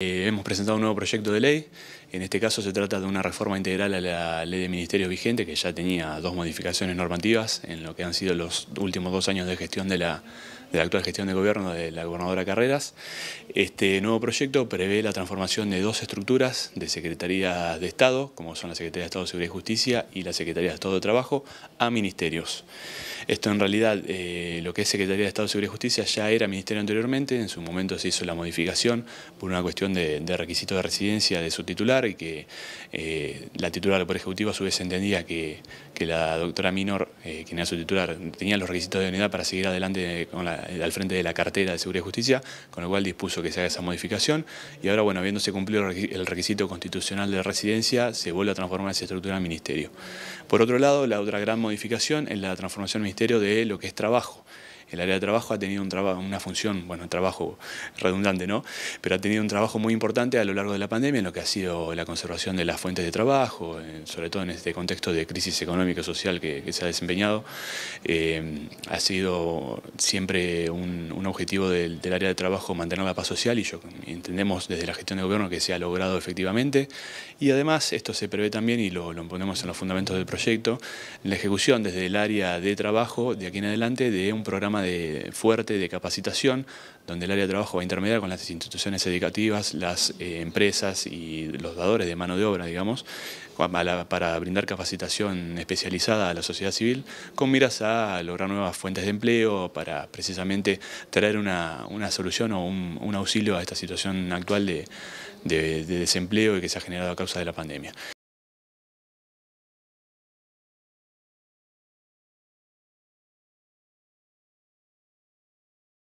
Eh, hemos presentado un nuevo proyecto de ley en este caso se trata de una reforma integral a la ley de ministerios vigente que ya tenía dos modificaciones normativas en lo que han sido los últimos dos años de gestión de la, actual gestión de gobierno de la gobernadora Carreras. Este nuevo proyecto prevé la transformación de dos estructuras de Secretaría de Estado, como son la Secretaría de Estado de Seguridad y Justicia y la Secretaría de Estado de Trabajo, a ministerios. Esto en realidad, eh, lo que es Secretaría de Estado de Seguridad y Justicia ya era ministerio anteriormente, en su momento se hizo la modificación por una cuestión de, de requisito de residencia de su titular, y que eh, la titular del Poder Ejecutivo a su vez entendía que, la doctora Minor, eh, quien era su titular, tenía los requisitos de unidad para seguir adelante al frente de la cartera de Seguridad y Justicia, con lo cual dispuso que se haga esa modificación y ahora, bueno, habiéndose cumplido el requisito constitucional de residencia, se vuelve a transformar esa estructura en ministerio. Por otro lado, la otra gran modificación es la transformación en ministerio de lo que es trabajo el área de trabajo ha tenido una función, bueno, trabajo redundante, ¿no? Pero ha tenido un trabajo muy importante a lo largo de la pandemia en lo que ha sido la conservación de las fuentes de trabajo, sobre todo en este contexto de crisis económica y social que, se ha desempeñado. Eh, ha sido siempre un, objetivo del, área de trabajo mantener la paz social y yo, entendemos desde la gestión de gobierno que se ha logrado efectivamente. Y además esto se prevé también y lo, lo ponemos en los fundamentos del proyecto, la ejecución desde el área de trabajo de aquí en adelante de un programa fuerte de capacitación, donde el área de trabajo va a intermediar con las instituciones educativas, las eh, empresas y los dadores de mano de obra, digamos, para brindar capacitación especializada a la sociedad civil, con miras a lograr nuevas fuentes de empleo, para precisamente traer una, solución o un, auxilio a esta situación actual de desempleo que se ha generado a causa de la pandemia.